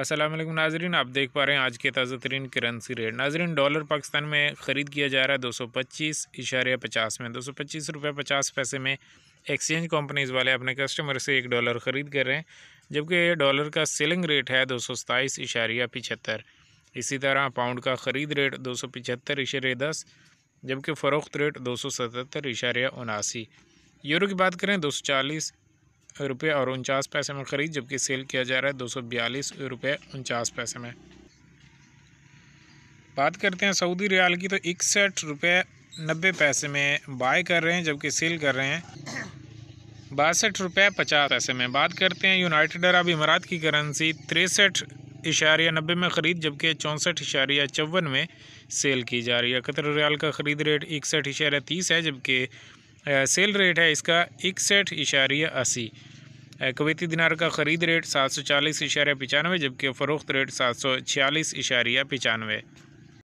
असलम नाजरन आप देख पा रहे हैं आज के ताज़ा तरीन करेंसी रेट नाजरन डॉलर पाकिस्तान में ख़रीद किया जा रहा है दो सौ पच्चीस इशारे पचास में दो सौ पच्चीस रुपये पचास पैसे में एक्सचेंज कंपनीज़ वाले अपने कस्टमर से एक डॉलर ख़रीद कर रहे हैं जबकि डॉलर का सेलिंग रेट है दो सौ सताईस इशारिया पिछहत्तर इसी तरह पाउंड का ख़रीद रेट दो सौ पिछहत्तर इशारे दस जबकि फ़रोख्त रेट दो सौ सतहत्तर इशारे उनासी यूरो की बात करें दो सौ चालीस रुपये और उनचास पैसे में ख़रीद जबकि सेल किया जा रहा है दो सौ बयालीस रुपये उनचास पैसे में बात करते हैं सऊदी रियाल की तो इकसठ रुपये नब्बे पैसे में बाय कर रहे हैं जबकि सेल कर रहे हैं बासठ रुपये पचास पैसे में बात करते हैं यूनाइटेड अरब इमारात की करेंसी तिरसठ इशारिया नब्बे में ख़रीद जबकि चौंसठ इशारिया चौवन में सेल की जा रही है कतर रियाल का ख़रीद रेट इकसठ इशारा तीस है जबकि सेल रेट है इसका इकसठ इशारिया अस्सी कवैती दिनार का ख़रीद रेट सात सौ चालीस इशारिया पचानवे जबकि फ़रोख्त रेट सात सौ छियालीस इशारिया पचानवे